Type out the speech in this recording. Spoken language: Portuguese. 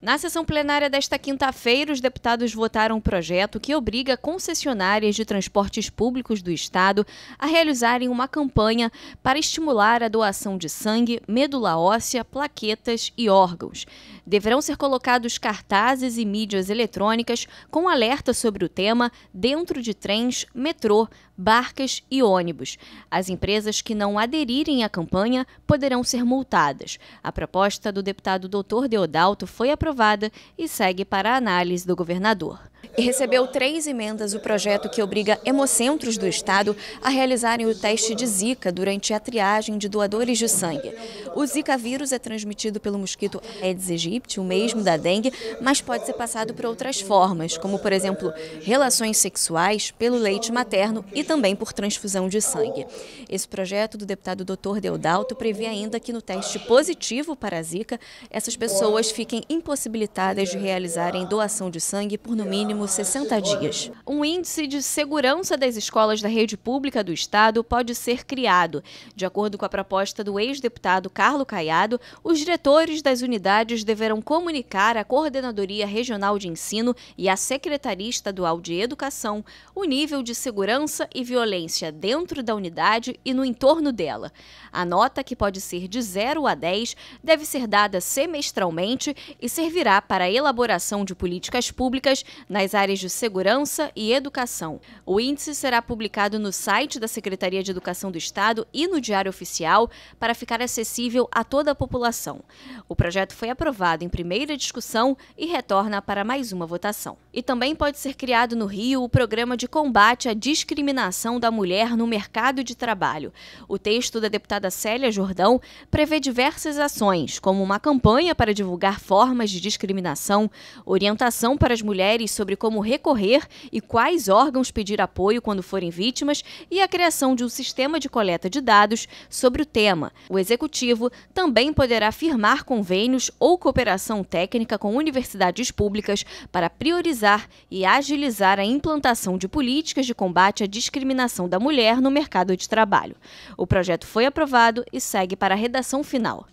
Na sessão plenária desta quinta-feira, os deputados votaram um projeto que obriga concessionárias de transportes públicos do Estado a realizarem uma campanha para estimular a doação de sangue, medula óssea, plaquetas e órgãos deverão ser colocados cartazes e mídias eletrônicas com alerta sobre o tema dentro de trens, metrô, barcas e ônibus. As empresas que não aderirem à campanha poderão ser multadas. A proposta do deputado Dr. Deodalto foi aprovada e segue para a análise do governador. E recebeu três emendas o projeto que obriga hemocentros do Estado a realizarem o teste de Zika durante a triagem de doadores de sangue. O Zika vírus é transmitido pelo mosquito Aedes aegypti, o mesmo da dengue, mas pode ser passado por outras formas, como, por exemplo, relações sexuais, pelo leite materno e também por transfusão de sangue. Esse projeto do deputado Dr. Deodalto prevê ainda que no teste positivo para a Zika, essas pessoas fiquem impossibilitadas de realizarem doação de sangue por no mínimo mínimo 60 dias. Um índice de segurança das escolas da rede pública do Estado pode ser criado. De acordo com a proposta do ex-deputado Carlo Caiado, os diretores das unidades deverão comunicar à Coordenadoria Regional de Ensino e à Secretaria Estadual de Educação o nível de segurança e violência dentro da unidade e no entorno dela. A nota, que pode ser de 0 a 10, deve ser dada semestralmente e servirá para a elaboração de políticas públicas na nas áreas de segurança e educação. O índice será publicado no site da Secretaria de Educação do Estado e no Diário Oficial para ficar acessível a toda a população. O projeto foi aprovado em primeira discussão e retorna para mais uma votação. E também pode ser criado no Rio o Programa de Combate à Discriminação da Mulher no Mercado de Trabalho. O texto da deputada Célia Jordão prevê diversas ações, como uma campanha para divulgar formas de discriminação, orientação para as mulheres sobre como recorrer e quais órgãos pedir apoio quando forem vítimas e a criação de um sistema de coleta de dados sobre o tema. O executivo também poderá firmar convênios ou cooperação técnica com universidades públicas para priorizar e agilizar a implantação de políticas de combate à discriminação da mulher no mercado de trabalho. O projeto foi aprovado e segue para a redação final.